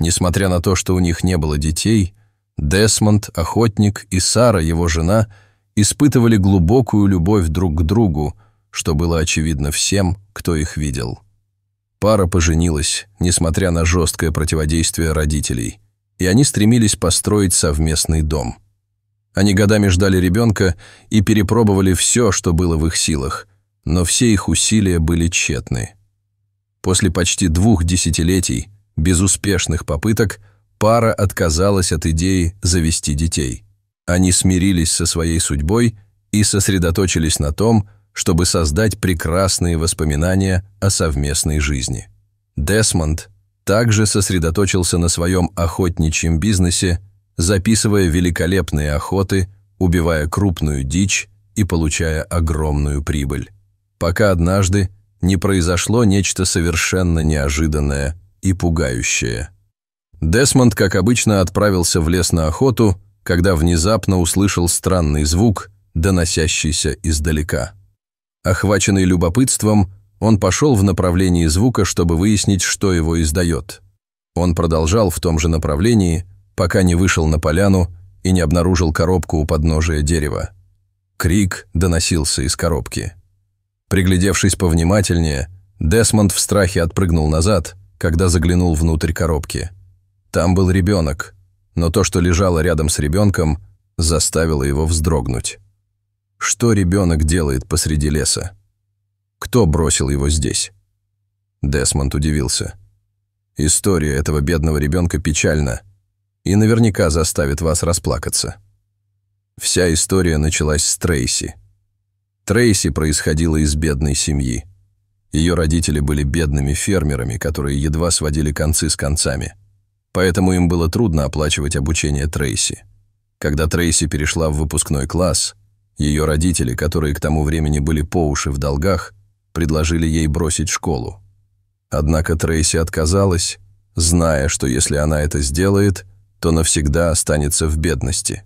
Несмотря на то, что у них не было детей, Десмонд, охотник и Сара, его жена, испытывали глубокую любовь друг к другу, что было очевидно всем, кто их видел. Пара поженилась, несмотря на жесткое противодействие родителей, и они стремились построить совместный дом. Они годами ждали ребенка и перепробовали все, что было в их силах, но все их усилия были тщетны. После почти двух десятилетий – безуспешных попыток пара отказалась от идеи завести детей. Они смирились со своей судьбой и сосредоточились на том, чтобы создать прекрасные воспоминания о совместной жизни. Десмонд также сосредоточился на своем охотничьем бизнесе, записывая великолепные охоты, убивая крупную дичь и получая огромную прибыль. Пока однажды не произошло нечто совершенно неожиданное и пугающее. Десмонд, как обычно, отправился в лес на охоту, когда внезапно услышал странный звук, доносящийся издалека. Охваченный любопытством, он пошел в направлении звука, чтобы выяснить, что его издает. Он продолжал в том же направлении, пока не вышел на поляну и не обнаружил коробку у подножия дерева. Крик доносился из коробки. Приглядевшись повнимательнее, Десмонд в страхе отпрыгнул назад – когда заглянул внутрь коробки. Там был ребенок, но то, что лежало рядом с ребенком, заставило его вздрогнуть. Что ребенок делает посреди леса? Кто бросил его здесь? Десмонд удивился. История этого бедного ребенка печальна и наверняка заставит вас расплакаться. Вся история началась с Трейси. Трейси происходила из бедной семьи. Ее родители были бедными фермерами, которые едва сводили концы с концами. Поэтому им было трудно оплачивать обучение Трейси. Когда Трейси перешла в выпускной класс, ее родители, которые к тому времени были по уши в долгах, предложили ей бросить школу. Однако Трейси отказалась, зная, что если она это сделает, то навсегда останется в бедности.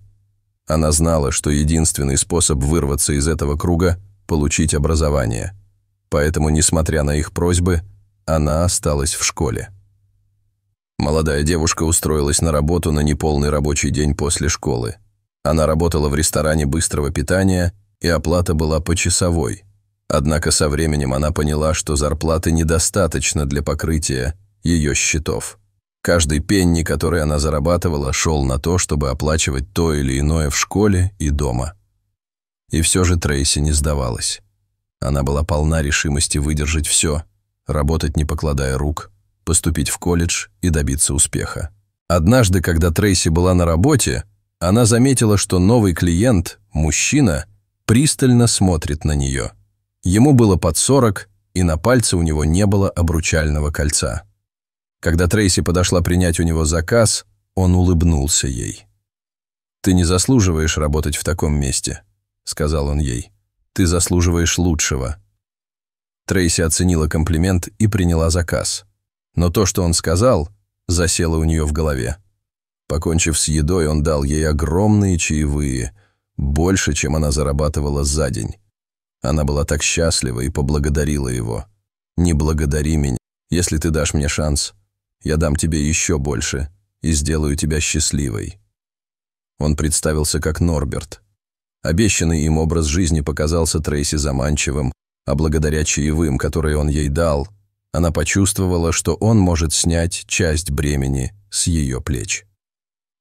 Она знала, что единственный способ вырваться из этого круга – получить образование – поэтому, несмотря на их просьбы, она осталась в школе. Молодая девушка устроилась на работу на неполный рабочий день после школы. Она работала в ресторане быстрого питания, и оплата была почасовой. Однако со временем она поняла, что зарплаты недостаточно для покрытия ее счетов. Каждый пенни, который она зарабатывала, шел на то, чтобы оплачивать то или иное в школе и дома. И все же Трейси не сдавалась. Она была полна решимости выдержать все, работать не покладая рук, поступить в колледж и добиться успеха. Однажды, когда Трейси была на работе, она заметила, что новый клиент, мужчина, пристально смотрит на нее. Ему было под 40, и на пальце у него не было обручального кольца. Когда Трейси подошла принять у него заказ, он улыбнулся ей. «Ты не заслуживаешь работать в таком месте», — сказал он ей. Ты заслуживаешь лучшего». Трейси оценила комплимент и приняла заказ. Но то, что он сказал, засело у нее в голове. Покончив с едой, он дал ей огромные чаевые, больше, чем она зарабатывала за день. Она была так счастлива и поблагодарила его. «Не благодари меня, если ты дашь мне шанс. Я дам тебе еще больше и сделаю тебя счастливой». Он представился как Норберт – Обещанный им образ жизни показался Трейси заманчивым, а благодаря чаевым, которые он ей дал, она почувствовала, что он может снять часть бремени с ее плеч.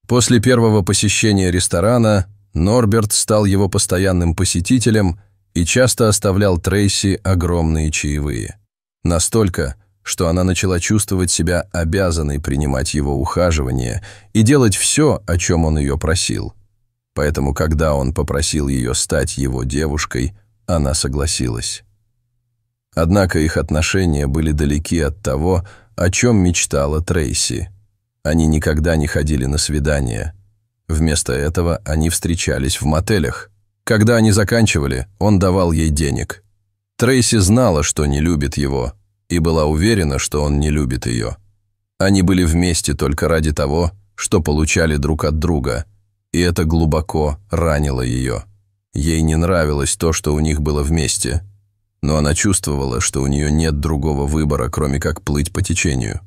После первого посещения ресторана Норберт стал его постоянным посетителем и часто оставлял Трейси огромные чаевые. Настолько, что она начала чувствовать себя обязанной принимать его ухаживание и делать все, о чем он ее просил поэтому когда он попросил ее стать его девушкой, она согласилась. Однако их отношения были далеки от того, о чем мечтала Трейси. Они никогда не ходили на свидания. Вместо этого они встречались в мотелях. Когда они заканчивали, он давал ей денег. Трейси знала, что не любит его, и была уверена, что он не любит ее. Они были вместе только ради того, что получали друг от друга – и это глубоко ранило ее. Ей не нравилось то, что у них было вместе, но она чувствовала, что у нее нет другого выбора, кроме как плыть по течению.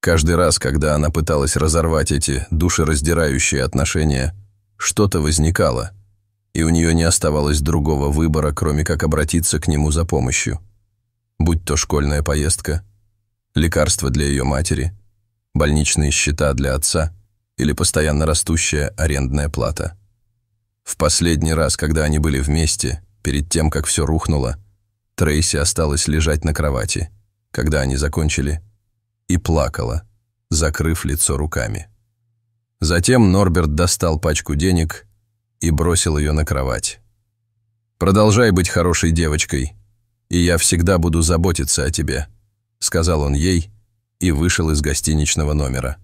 Каждый раз, когда она пыталась разорвать эти душераздирающие отношения, что-то возникало, и у нее не оставалось другого выбора, кроме как обратиться к нему за помощью. Будь то школьная поездка, лекарства для ее матери, больничные счета для отца – или постоянно растущая арендная плата. В последний раз, когда они были вместе, перед тем, как все рухнуло, Трейси осталась лежать на кровати, когда они закончили, и плакала, закрыв лицо руками. Затем Норберт достал пачку денег и бросил ее на кровать. «Продолжай быть хорошей девочкой, и я всегда буду заботиться о тебе», — сказал он ей и вышел из гостиничного номера.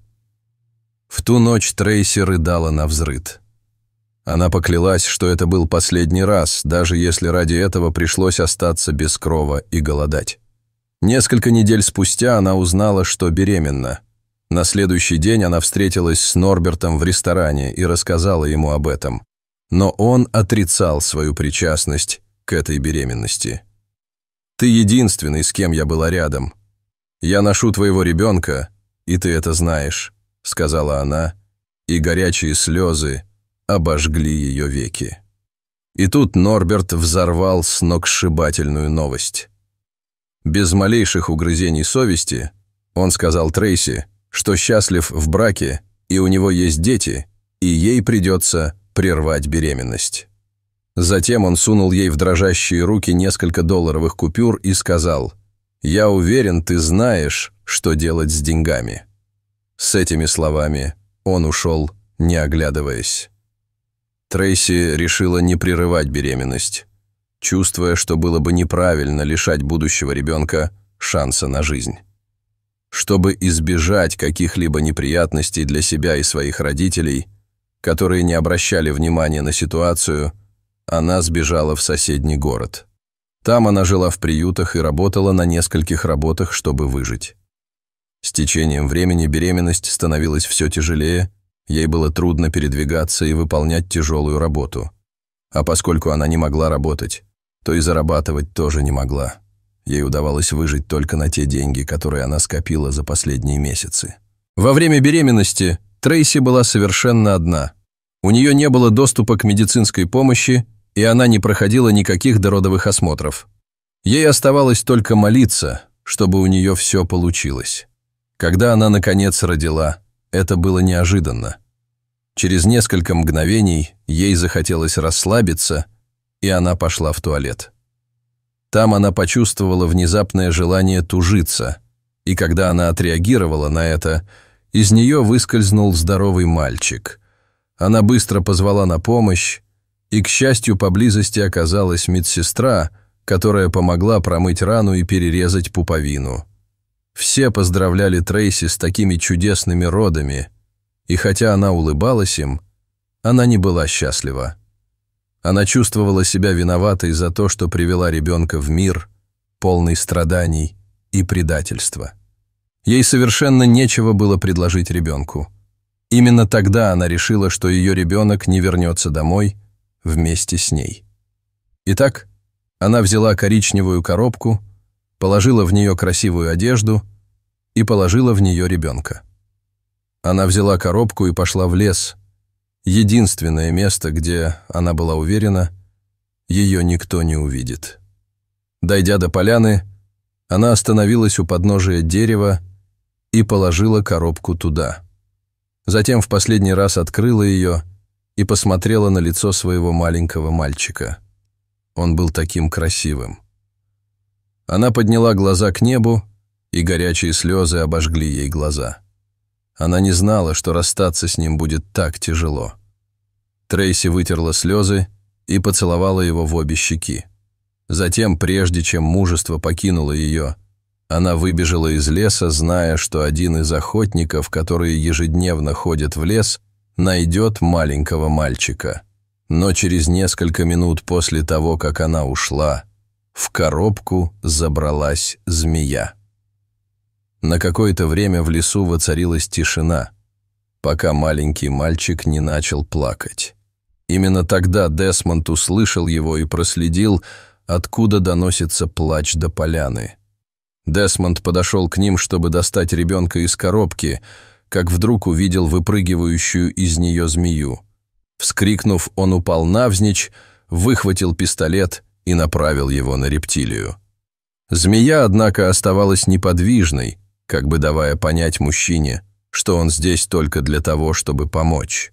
В ту ночь Трейси рыдала на взрыд. Она поклялась, что это был последний раз, даже если ради этого пришлось остаться без крова и голодать. Несколько недель спустя она узнала, что беременна. На следующий день она встретилась с Норбертом в ресторане и рассказала ему об этом. Но он отрицал свою причастность к этой беременности. «Ты единственный, с кем я была рядом. Я ношу твоего ребенка, и ты это знаешь». — сказала она, и горячие слезы обожгли ее веки. И тут Норберт взорвал сногсшибательную новость. Без малейших угрызений совести он сказал Трейси, что счастлив в браке, и у него есть дети, и ей придется прервать беременность. Затем он сунул ей в дрожащие руки несколько долларовых купюр и сказал, «Я уверен, ты знаешь, что делать с деньгами». С этими словами он ушел, не оглядываясь. Трейси решила не прерывать беременность, чувствуя, что было бы неправильно лишать будущего ребенка шанса на жизнь. Чтобы избежать каких-либо неприятностей для себя и своих родителей, которые не обращали внимания на ситуацию, она сбежала в соседний город. Там она жила в приютах и работала на нескольких работах, чтобы выжить. С течением времени беременность становилась все тяжелее, ей было трудно передвигаться и выполнять тяжелую работу. А поскольку она не могла работать, то и зарабатывать тоже не могла. Ей удавалось выжить только на те деньги, которые она скопила за последние месяцы. Во время беременности Трейси была совершенно одна. У нее не было доступа к медицинской помощи, и она не проходила никаких дородовых осмотров. Ей оставалось только молиться, чтобы у нее все получилось. Когда она, наконец, родила, это было неожиданно. Через несколько мгновений ей захотелось расслабиться, и она пошла в туалет. Там она почувствовала внезапное желание тужиться, и когда она отреагировала на это, из нее выскользнул здоровый мальчик. Она быстро позвала на помощь, и, к счастью, поблизости оказалась медсестра, которая помогла промыть рану и перерезать пуповину – все поздравляли Трейси с такими чудесными родами, и хотя она улыбалась им, она не была счастлива. Она чувствовала себя виноватой за то, что привела ребенка в мир, полный страданий и предательства. Ей совершенно нечего было предложить ребенку. Именно тогда она решила, что ее ребенок не вернется домой вместе с ней. Итак, она взяла коричневую коробку, положила в нее красивую одежду и положила в нее ребенка. Она взяла коробку и пошла в лес. Единственное место, где, она была уверена, ее никто не увидит. Дойдя до поляны, она остановилась у подножия дерева и положила коробку туда. Затем в последний раз открыла ее и посмотрела на лицо своего маленького мальчика. Он был таким красивым. Она подняла глаза к небу и горячие слезы обожгли ей глаза. Она не знала, что расстаться с ним будет так тяжело. Трейси вытерла слезы и поцеловала его в обе щеки. Затем, прежде чем мужество покинуло ее, она выбежала из леса, зная, что один из охотников, которые ежедневно ходят в лес, найдет маленького мальчика. Но через несколько минут после того, как она ушла, в коробку забралась змея. На какое-то время в лесу воцарилась тишина, пока маленький мальчик не начал плакать. Именно тогда Десмонд услышал его и проследил, откуда доносится плач до поляны. Десмонд подошел к ним, чтобы достать ребенка из коробки, как вдруг увидел выпрыгивающую из нее змею. Вскрикнув, он упал навзничь, выхватил пистолет и направил его на рептилию. Змея, однако, оставалась неподвижной, как бы давая понять мужчине, что он здесь только для того, чтобы помочь.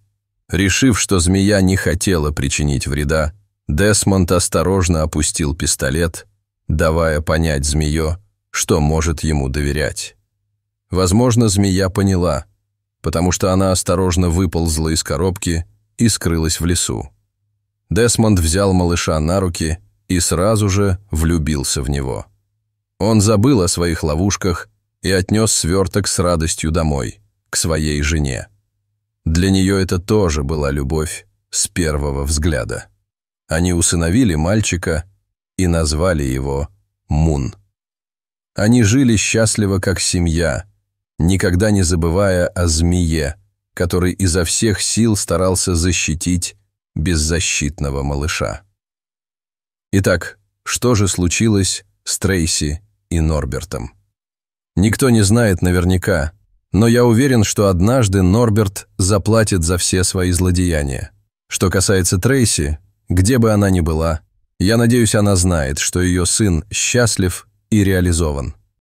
Решив, что змея не хотела причинить вреда, Десмонд осторожно опустил пистолет, давая понять змею, что может ему доверять. Возможно, змея поняла, потому что она осторожно выползла из коробки и скрылась в лесу. Десмонд взял малыша на руки и сразу же влюбился в него. Он забыл о своих ловушках и отнес сверток с радостью домой, к своей жене. Для нее это тоже была любовь с первого взгляда. Они усыновили мальчика и назвали его Мун. Они жили счастливо как семья, никогда не забывая о змее, который изо всех сил старался защитить беззащитного малыша. Итак, что же случилось с Трейси и Норбертом? Никто не знает наверняка, но я уверен, что однажды Норберт заплатит за все свои злодеяния. Что касается Трейси, где бы она ни была, я надеюсь, она знает, что ее сын счастлив и реализован.